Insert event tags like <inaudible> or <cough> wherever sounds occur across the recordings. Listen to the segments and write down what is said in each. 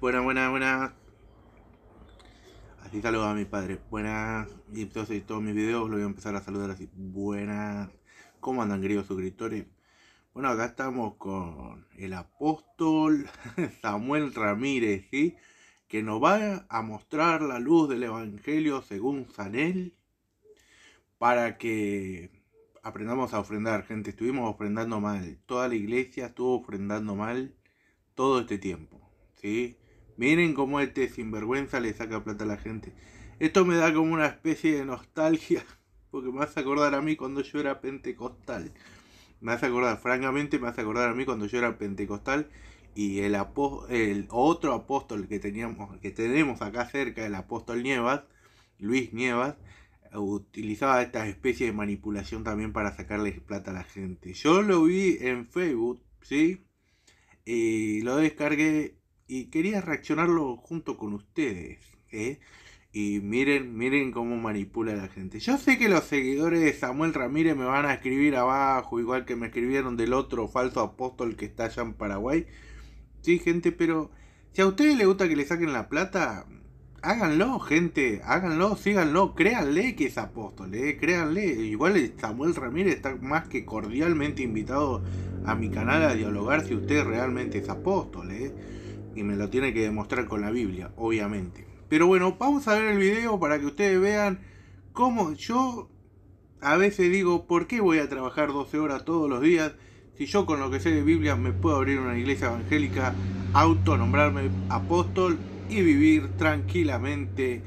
buenas, buenas, buenas. Así saludo a mis padres. Buenas. Y entonces todos mis videos los voy a empezar a saludar así. Buenas. ¿Cómo andan queridos suscriptores? Bueno, acá estamos con el apóstol <laughs> Samuel Ramírez, ¿sí? Que nos va a mostrar la luz del Evangelio según Sanel para que aprendamos a ofrendar, gente. Estuvimos ofrendando mal. Toda la iglesia estuvo ofrendando mal todo este tiempo, ¿sí? Miren cómo este sinvergüenza le saca plata a la gente. Esto me da como una especie de nostalgia, <laughs> porque me hace acordar a mí cuando yo era pentecostal. Me hace acordar, francamente, me hace acordar a mí cuando yo era pentecostal y el, el otro apóstol que, teníamos, que tenemos acá cerca, el apóstol Nievas, Luis Nievas, utilizaba esta especie de manipulación también para sacarle plata a la gente. Yo lo vi en Facebook, ¿sí? Y lo descargué y quería reaccionarlo junto con ustedes. ¿eh? Y miren, miren cómo manipula la gente. Yo sé que los seguidores de Samuel Ramírez me van a escribir abajo, igual que me escribieron del otro falso apóstol que está allá en Paraguay. Sí, gente, pero si a ustedes les gusta que le saquen la plata, háganlo, gente. Háganlo, síganlo. Créanle que es apóstol, ¿eh? créanle. Igual Samuel Ramírez está más que cordialmente invitado a mi canal a dialogar si usted realmente es apóstol. ¿eh? y me lo tiene que demostrar con la Biblia, obviamente. Pero bueno, vamos a ver el video para que ustedes vean cómo yo a veces digo, ¿por qué voy a trabajar 12 horas todos los días si yo con lo que sé de Biblia me puedo abrir una iglesia evangélica, autonombrarme apóstol y vivir tranquilamente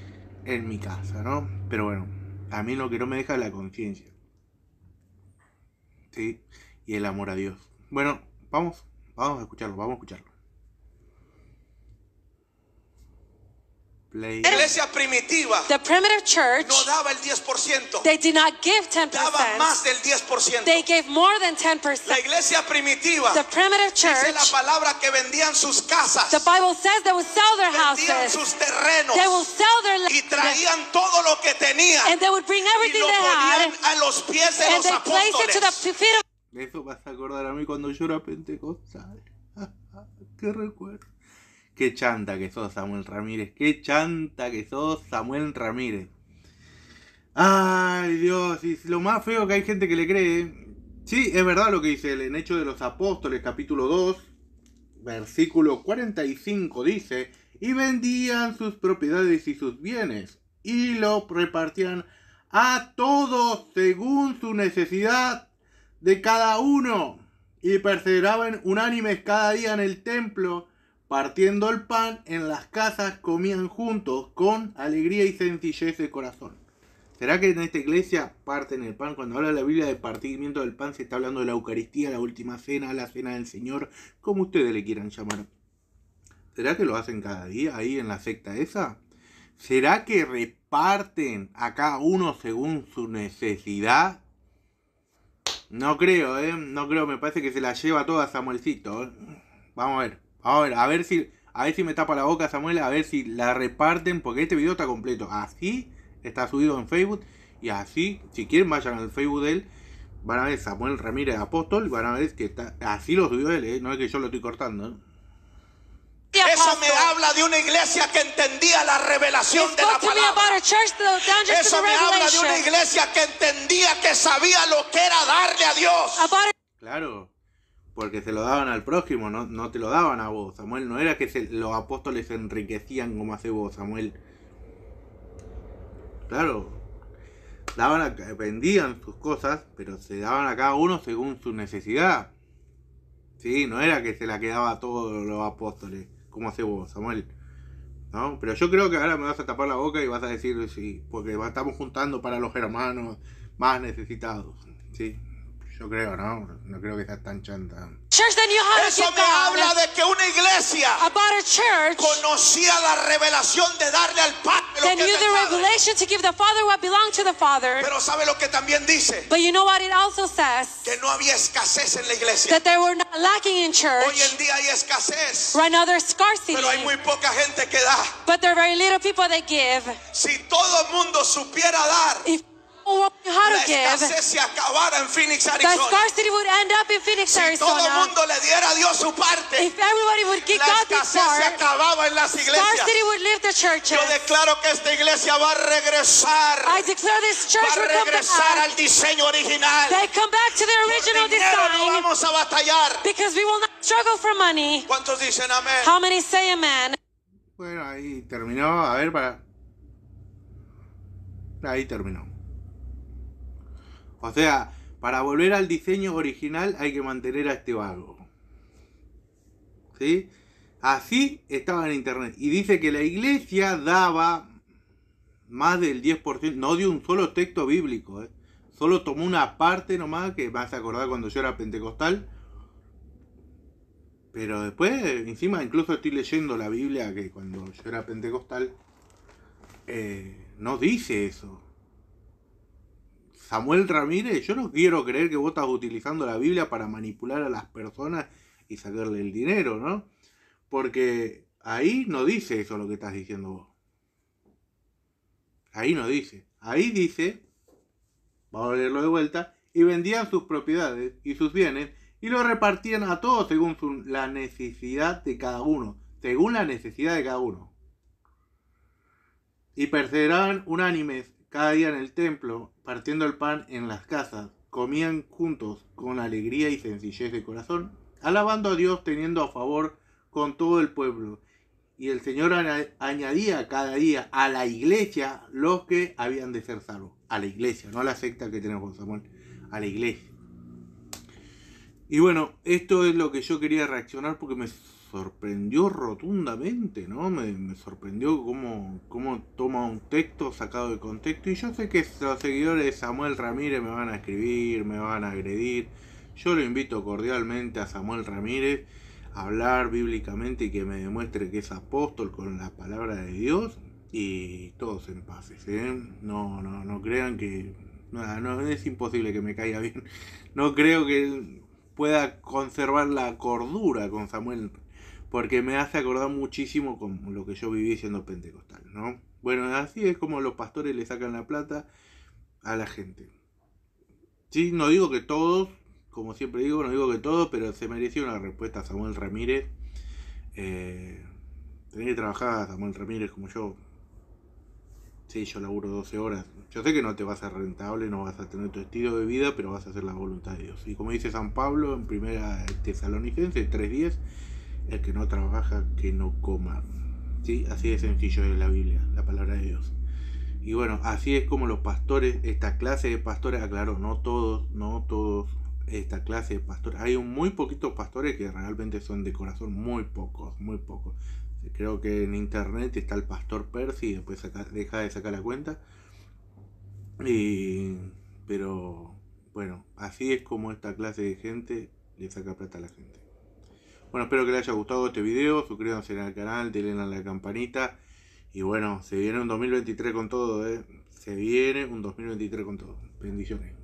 en mi casa, ¿no? Pero bueno, a mí lo que no me deja es la conciencia. ¿Sí? Y el amor a Dios. Bueno, vamos, vamos a escucharlo, vamos a escucharlo. La iglesia primitiva no daba el 10%. Daban Daba más del 10%. La iglesia primitiva dice la palabra que vendían sus casas. The Vendían sus terrenos. Y traían todo lo que tenían. y lo ponían a los pies de and los they apóstoles. it Eso vas a acordar a mí cuando yo era pentecostal. <laughs> Qué recuerdo. Qué chanta que sos, Samuel Ramírez. Que chanta que sos, Samuel Ramírez. Ay, Dios. Y lo más feo que hay gente que le cree. Sí, es verdad lo que dice el Hecho de los Apóstoles, capítulo 2, versículo 45, dice: Y vendían sus propiedades y sus bienes, y lo repartían a todos según su necesidad de cada uno. Y perseveraban unánimes cada día en el templo Partiendo el pan en las casas comían juntos con alegría y sencillez de corazón. ¿Será que en esta iglesia parten el pan? Cuando habla la Biblia de partimiento del pan, se está hablando de la Eucaristía, la última cena, la cena del Señor, como ustedes le quieran llamar. ¿Será que lo hacen cada día ahí en la secta esa? ¿Será que reparten a cada uno según su necesidad? No creo, ¿eh? No creo, me parece que se la lleva toda Samuelcito. ¿eh? Vamos a ver. Ahora, a ver si. A ver si me tapa la boca Samuel, a ver si la reparten, porque este video está completo. Así está subido en Facebook. Y así, si quieren, vayan al Facebook de él. Van a ver Samuel Ramírez Apóstol. Van a ver que está. Así lo subió él, ¿eh? no es que yo lo estoy cortando. ¿eh? Eso me habla de una iglesia que entendía la revelación de la palabra. Eso me habla de una iglesia que entendía que sabía lo que era darle a Dios. Claro porque se lo daban al prójimo, no, no te lo daban a vos, Samuel. No era que los apóstoles se enriquecían como hace vos, Samuel. Claro, daban vendían sus cosas, pero se daban a cada uno según su necesidad. Sí, no era que se la quedaba a todos los apóstoles, como hace vos, Samuel. ¿No? Pero yo creo que ahora me vas a tapar la boca y vas a decir sí, porque estamos juntando para los hermanos más necesitados. Sí, yo creo, ¿no? No creo que sea tan chanta. Eso me habla de que una iglesia conocía la revelación de darle al Padre lo que knew the revelation to give the Father what belonged to the Pero sabe lo que también dice. But you know what it also says. Que no había escasez en la iglesia. That they were not lacking in church. Hoy en día hay escasez. Right now there's scarcity. Pero hay muy poca gente que da. But there are very little people that give. Si todo el mundo supiera dar. If la escasez se acabara en Phoenix, Arizona. The scarcity would end up in Phoenix, Arizona. Si todo el mundo le diera a Dios su parte, If everybody would give la escasez God part, se acababa en las iglesias. Scarcity would leave the churches. Yo declaro que esta iglesia va a regresar. I declare this church va a regresar al diseño original. They come back to their original design. No vamos a batallar. Because we will not struggle for money. ¿Cuántos dicen amén? How many say amen? Bueno, ahí terminó. A ver, para. Ahí terminó. O sea, para volver al diseño original hay que mantener a este vago. ¿Sí? Así estaba en internet. Y dice que la iglesia daba más del 10%, no dio un solo texto bíblico, ¿eh? solo tomó una parte nomás, que vas a acordar cuando yo era pentecostal. Pero después, encima, incluso estoy leyendo la Biblia que cuando yo era pentecostal, eh, no dice eso. Samuel Ramírez, yo no quiero creer que vos estás utilizando la Biblia para manipular a las personas y sacarle el dinero, ¿no? Porque ahí no dice eso lo que estás diciendo vos. Ahí no dice. Ahí dice, vamos a leerlo de vuelta, y vendían sus propiedades y sus bienes y lo repartían a todos según la necesidad de cada uno. Según la necesidad de cada uno. Y perseveraban unánimes cada día en el templo, partiendo el pan en las casas, comían juntos con alegría y sencillez de corazón, alabando a Dios teniendo a favor con todo el pueblo. Y el Señor añadía cada día a la iglesia los que habían de ser salvos. A la iglesia, no a la secta que tenemos, con Samuel. A la iglesia. Y bueno, esto es lo que yo quería reaccionar porque me sorprendió rotundamente, ¿no? Me, sorprendió cómo, cómo, toma un texto sacado de contexto. Y yo sé que los seguidores de Samuel Ramírez me van a escribir, me van a agredir. Yo lo invito cordialmente a Samuel Ramírez a hablar bíblicamente y que me demuestre que es apóstol con la palabra de Dios. Y todos en paz, ¿eh? No, no, no crean que... no, es imposible que me caiga bien. No creo que pueda conservar la cordura con Samuel porque me hace acordar muchísimo con lo que yo viví siendo pentecostal, ¿no? Bueno, así es como los pastores le sacan la plata a la gente. Sí, no digo que todos, como siempre digo, no digo que todos, pero se mereció una respuesta Samuel Ramírez. Eh, que trabajar a Samuel Ramírez como yo. Sí, yo laburo 12 horas. Yo sé que no te vas a ser rentable, no vas a tener tu estilo de vida, pero vas a hacer la voluntad de Dios. Y como dice San Pablo en primera tesalonicense 3.10, el que no trabaja, que no coma. ¿Sí? Así de sencillo es la Biblia, la palabra de Dios. Y bueno, así es como los pastores, esta clase de pastores, aclaro, no todos, no todos, esta clase de pastores. Hay un muy poquitos pastores que realmente son de corazón, muy pocos, muy pocos. Creo que en internet está el pastor Percy, después deja de sacar la cuenta. Y, pero bueno, así es como esta clase de gente le saca plata a la gente. Bueno, espero que les haya gustado este video. Suscríbanse al canal, denle a la campanita. Y bueno, se viene un 2023 con todo, ¿eh? Se viene un 2023 con todo. Bendiciones.